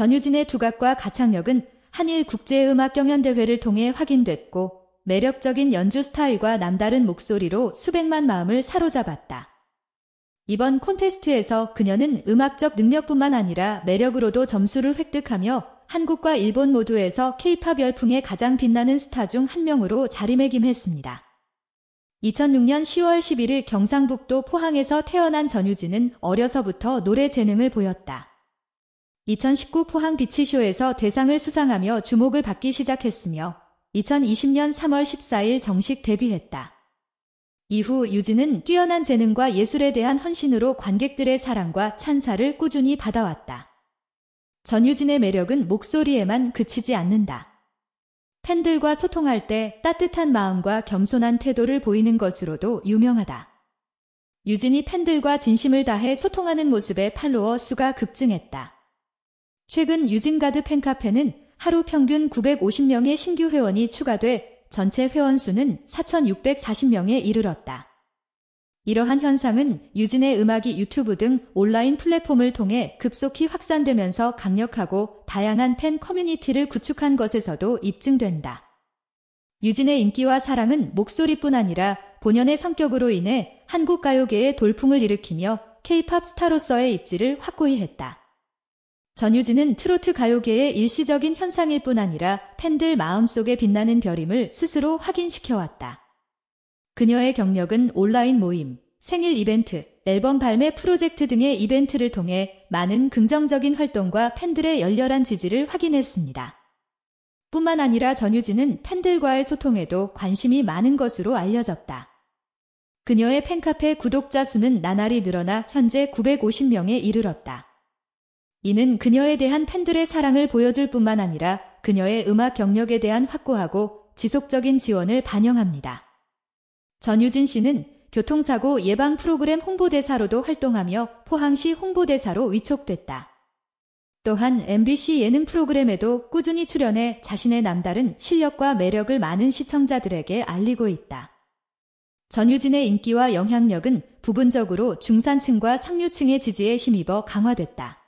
전유진의 두각과 가창력은 한일 국제음악경연대회를 통해 확인됐고 매력적인 연주 스타일과 남다른 목소리로 수백만 마음을 사로잡았다. 이번 콘테스트에서 그녀는 음악적 능력뿐만 아니라 매력으로도 점수를 획득하며 한국과 일본 모두에서 케이팝 열풍의 가장 빛나는 스타 중 한 명으로 자리매김했습니다. 2006년 10월 11일 경상북도 포항에서 태어난 전유진은 어려서부터 노래 재능을 보였다. 2019 포항 비치쇼에서 대상을 수상하며 주목을 받기 시작했으며 2020년 3월 14일 정식 데뷔했다. 이후 유진은 뛰어난 재능과 예술에 대한 헌신으로 관객들의 사랑과 찬사를 꾸준히 받아왔다. 전유진의 매력은 목소리에만 그치지 않는다. 팬들과 소통할 때 따뜻한 마음과 겸손한 태도를 보이는 것으로도 유명하다. 유진이 팬들과 진심을 다해 소통하는 모습에 팔로워 수가 급증했다. 최근 유진가드 팬카페는 하루 평균 950명의 신규 회원이 추가돼 전체 회원 수는 4,640명에 이르렀다. 이러한 현상은 유진의 음악이 유튜브 등 온라인 플랫폼을 통해 급속히 확산되면서 강력하고 다양한 팬 커뮤니티를 구축한 것에서도 입증된다. 유진의 인기와 사랑은 목소리뿐 아니라 본연의 성격으로 인해 한국 가요계의 돌풍을 일으키며 케이팝 스타로서의 입지를 확고히 했다. 전유진은 트로트 가요계의 일시적인 현상일 뿐 아니라 팬들 마음속에 빛나는 별임을 스스로 확인시켜왔다. 그녀의 경력은 온라인 모임, 생일 이벤트, 앨범 발매 프로젝트 등의 이벤트를 통해 많은 긍정적인 활동과 팬들의 열렬한 지지를 확인했습니다. 뿐만 아니라 전유진은 팬들과의 소통에도 관심이 많은 것으로 알려졌다. 그녀의 팬카페 구독자 수는 나날이 늘어나 현재 950명에 이르렀다. 이는 그녀에 대한 팬들의 사랑을 보여줄 뿐만 아니라 그녀의 음악 경력에 대한 확고하고 지속적인 지원을 반영합니다. 전유진 씨는 교통사고 예방 프로그램 홍보대사로도 활동하며 포항시 홍보대사로 위촉됐다. 또한 MBC 예능 프로그램에도 꾸준히 출연해 자신의 남다른 실력과 매력을 많은 시청자들에게 알리고 있다. 전유진의 인기와 영향력은 부분적으로 중산층과 상류층의 지지에 힘입어 강화됐다.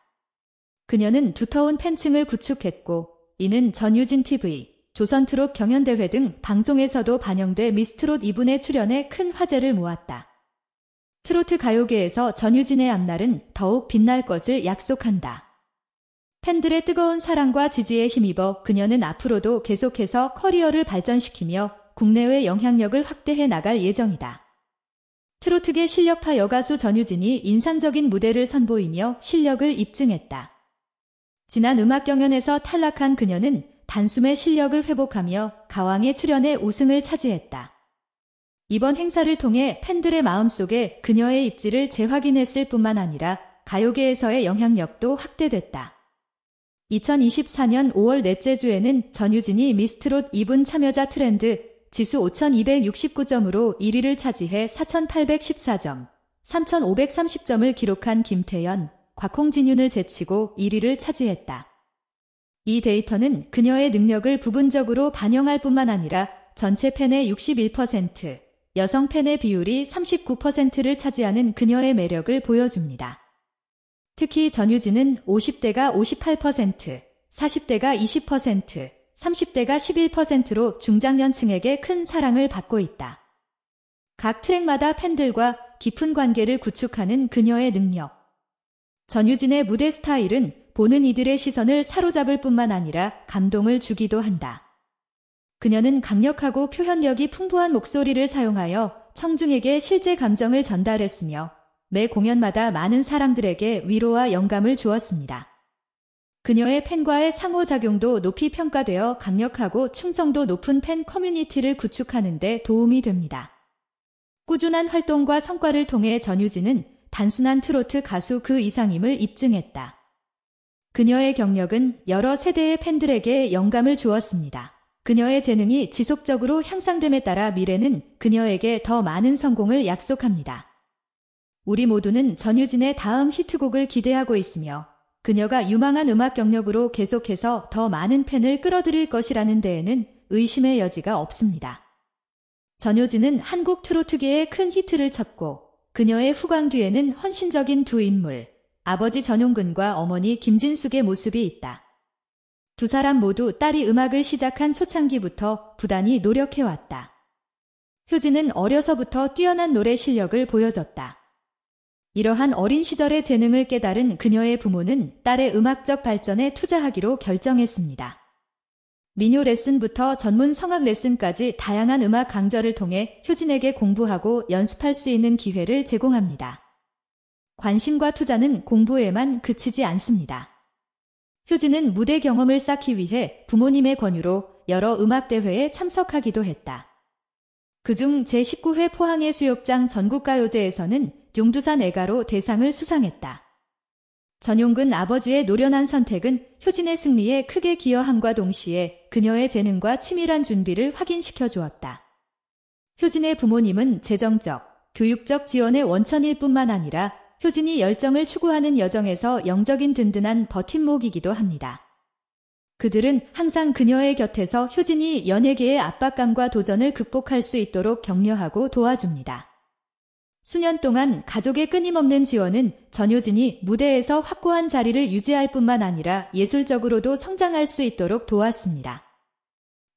그녀는 두터운 팬층을 구축했고 이는 전유진 TV, 조선트롯 경연대회 등 방송에서도 반영돼 미스트롯 2분의 출연에 큰 화제를 모았다. 트로트 가요계에서 전유진의 앞날은 더욱 빛날 것을 약속한다. 팬들의 뜨거운 사랑과 지지에 힘입어 그녀는 앞으로도 계속해서 커리어를 발전시키며 국내외 영향력을 확대해 나갈 예정이다. 트로트계 실력파 여가수 전유진이 인상적인 무대를 선보이며 실력을 입증했다. 지난 음악 경연에서 탈락한 그녀는 단숨에 실력을 회복하며 가왕에출연해 우승을 차지했다. 이번 행사를 통해 팬들의 마음속에 그녀의 입지를 재확인했을 뿐만 아니라 가요계에서의 영향력도 확대됐다. 2024년 5월 넷째 주에는 전유진이 미스트롯 2분 참여자 트렌드 지수 5,269점으로 1위를 차지해 4,814점, 3,530점을 기록한 김태연, 곽홍진윤을 제치고 1위를 차지했다. 이 데이터는 그녀의 능력을 부분적으로 반영할 뿐만 아니라 전체 팬의 61%, 여성 팬의 비율이 39%를 차지하는 그녀의 매력을 보여줍니다. 특히 전유진은 50대가 58%, 40대가 20%, 30대가 11%로 중장년층에게 큰 사랑을 받고 있다. 각 트랙마다 팬들과 깊은 관계를 구축하는 그녀의 능력, 전유진의 무대 스타일은 보는 이들의 시선을 사로잡을 뿐만 아니라 감동을 주기도 한다. 그녀는 강력하고 표현력이 풍부한 목소리를 사용하여 청중에게 실제 감정을 전달했으며 매 공연마다 많은 사람들에게 위로와 영감을 주었습니다. 그녀의 팬과의 상호작용도 높이 평가되어 강력하고 충성도 높은 팬 커뮤니티를 구축하는 데 도움이 됩니다. 꾸준한 활동과 성과를 통해 전유진은 단순한 트로트 가수 그 이상임을 입증했다. 그녀의 경력은 여러 세대의 팬들에게 영감을 주었습니다. 그녀의 재능이 지속적으로 향상됨에 따라 미래는 그녀에게 더 많은 성공을 약속합니다. 우리 모두는 전유진의 다음 히트곡을 기대하고 있으며 그녀가 유망한 음악 경력으로 계속해서 더 많은 팬을 끌어들일 것이라는 데에는 의심의 여지가 없습니다. 전효진은 한국 트로트계에 큰 히트를 쳤고 그녀의 후광 뒤에는 헌신적인 두 인물, 아버지 전용근과 어머니 김진숙의 모습이 있다. 두 사람 모두 딸이 음악을 시작한 초창기부터 부단히 노력해왔다. 효진은 어려서부터 뛰어난 노래 실력을 보여줬다. 이러한 어린 시절의 재능을 깨달은 그녀의 부모는 딸의 음악적 발전에 투자하기로 결정했습니다. 민요 레슨부터 전문 성악 레슨까지 다양한 음악 강좌를 통해 효진에게 공부하고 연습할 수 있는 기회를 제공합니다. 관심과 투자는 공부에만 그치지 않습니다. 효진은 무대 경험을 쌓기 위해 부모님의 권유로 여러 음악대회에 참석하기도 했다. 그중 제19회 포항의 수욕장 전국가요제에서는 용두산 애가로 대상을 수상했다. 전용근 아버지의 노련한 선택은 효진의 승리에 크게 기여함과 동시에 그녀의 재능과 치밀한 준비를 확인시켜 주었다. 효진의 부모님은 재정적, 교육적 지원의 원천일 뿐만 아니라 효진이 열정을 추구하는 여정에서 영적인 든든한 버팀목이기도 합니다. 그들은 항상 그녀의 곁에서 효진이 연예계의 압박감과 도전을 극복할 수 있도록 격려하고 도와줍니다. 수년 동안 가족의 끊임없는 지원은 전효진이 무대에서 확고한 자리를 유지할 뿐만 아니라 예술적으로도 성장할 수 있도록 도왔습니다.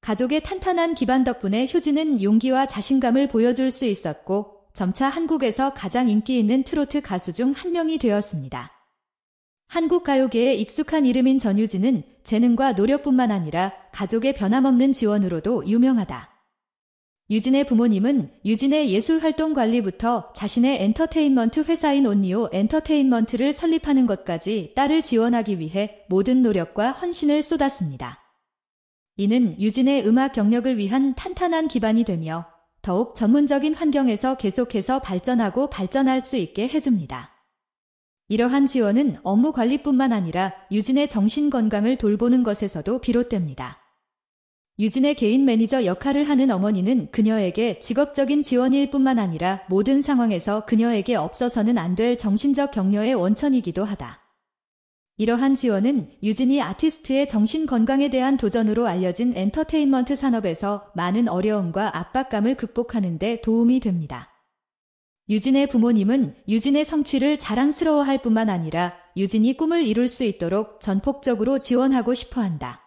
가족의 탄탄한 기반 덕분에 효진은 용기와 자신감을 보여줄 수 있었고 점차 한국에서 가장 인기 있는 트로트 가수 중 한 명이 되었습니다. 한국 가요계에 익숙한 이름인 전유진은 재능과 노력뿐만 아니라 가족의 변함없는 지원으로도 유명하다. 유진의 부모님은 유진의 예술활동 관리부터 자신의 엔터테인먼트 회사인 온니오 엔터테인먼트를 설립하는 것까지 딸을 지원하기 위해 모든 노력과 헌신을 쏟았습니다. 이는 유진의 음악 경력을 위한 탄탄한 기반이 되며 더욱 전문적인 환경에서 계속해서 발전하고 발전할 수 있게 해줍니다. 이러한 지원은 업무 관리뿐만 아니라 유진의 정신 건강을 돌보는 것에서도 비롯됩니다. 유진의 개인 매니저 역할을 하는 어머니는 그녀에게 직업적인 지원일 뿐만 아니라 모든 상황에서 그녀에게 없어서는 안 될 정신적 격려의 원천이기도 하다. 이러한 지원은 유진이 아티스트의 정신 건강에 대한 도전으로 알려진 엔터테인먼트 산업에서 많은 어려움과 압박감을 극복하는 데 도움이 됩니다. 유진의 부모님은 유진의 성취를 자랑스러워할 뿐만 아니라 유진이 꿈을 이룰 수 있도록 전폭적으로 지원하고 싶어 한다.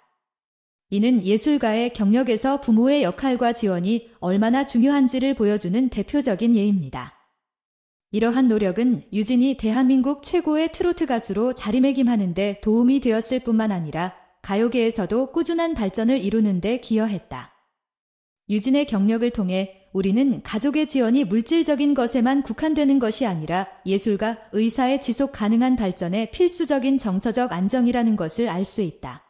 이는 예술가의 경력에서 부모의 역할과 지원이 얼마나 중요한지를 보여주는 대표적인 예입니다. 이러한 노력은 유진이 대한민국 최고의 트로트 가수로 자리매김하는데 도움이 되었을 뿐만 아니라 가요계에서도 꾸준한 발전을 이루는데 기여했다. 유진의 경력을 통해 우리는 가족의 지원이 물질적인 것에만 국한되는 것이 아니라 예술가, 의사의 지속 가능한 발전에 필수적인 정서적 안정이라는 것을 알 수 있다.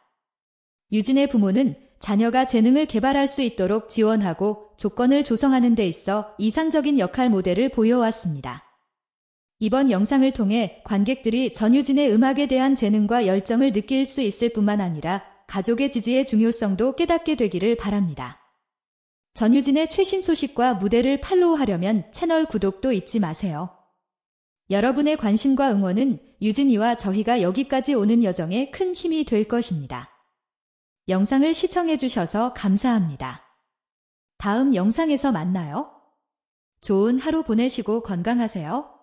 유진의 부모는 자녀가 재능을 개발할 수 있도록 지원하고 조건을 조성하는 데 있어 이상적인 역할 모델을 보여왔습니다. 이번 영상을 통해 관객들이 전유진의 음악에 대한 재능과 열정을 느낄 수 있을 뿐만 아니라 가족의 지지의 중요성도 깨닫게 되기를 바랍니다. 전유진의 최신 소식과 무대를 팔로우하려면 채널 구독도 잊지 마세요. 여러분의 관심과 응원은 유진이와 저희가 여기까지 오는 여정에 큰 힘이 될 것입니다. 영상을 시청해주셔서 감사합니다. 다음 영상에서 만나요. 좋은 하루 보내시고 건강하세요.